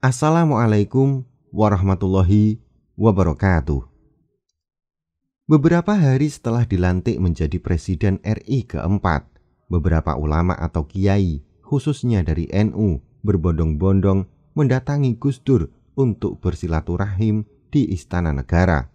Assalamualaikum warahmatullahi wabarakatuh. Beberapa hari setelah dilantik menjadi presiden RI keempat, beberapa ulama atau kiai, khususnya dari NU, berbondong-bondong mendatangi Gus Dur untuk bersilaturahim di istana negara.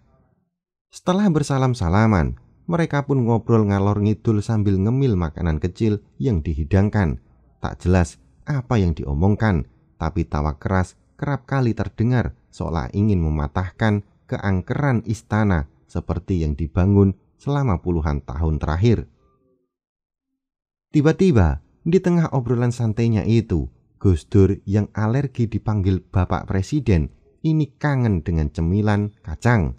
Setelah bersalam-salaman, mereka pun ngobrol ngalor ngidul sambil ngemil makanan kecil yang dihidangkan. Tak jelas apa yang diomongkan, tapi tawa keras kerap kali terdengar seolah ingin mematahkan keangkeran istana seperti yang dibangun selama puluhan tahun terakhir. Tiba-tiba, di tengah obrolan santainya itu, Gus Dur yang alergi dipanggil Bapak Presiden ini kangen dengan cemilan kacang.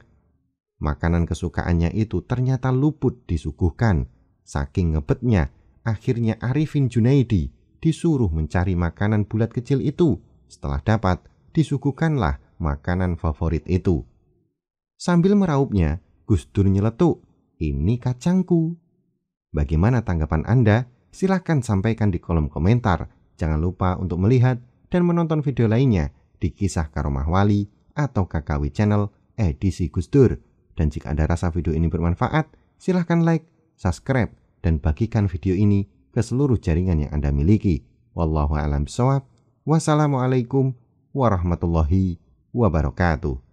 Makanan kesukaannya itu ternyata luput disuguhkan. Saking ngebetnya, akhirnya Arifin Junaidi disuruh mencari makanan bulat kecil itu. Setelah dapat, disuguhkanlah makanan favorit itu. Sambil meraupnya, Gus Dur nyeletuk, ini kacangku. Bagaimana tanggapan Anda? Silahkan sampaikan di kolom komentar. Jangan lupa untuk melihat dan menonton video lainnya di kisah Karomah Wali atau KKW Channel edisi Gus Dur. Dan jika Anda rasa video ini bermanfaat, silahkan like, subscribe, dan bagikan video ini ke seluruh jaringan yang Anda miliki. Wallahu a'lam bishawab. Wassalamualaikum warahmatullahi wabarakatuh.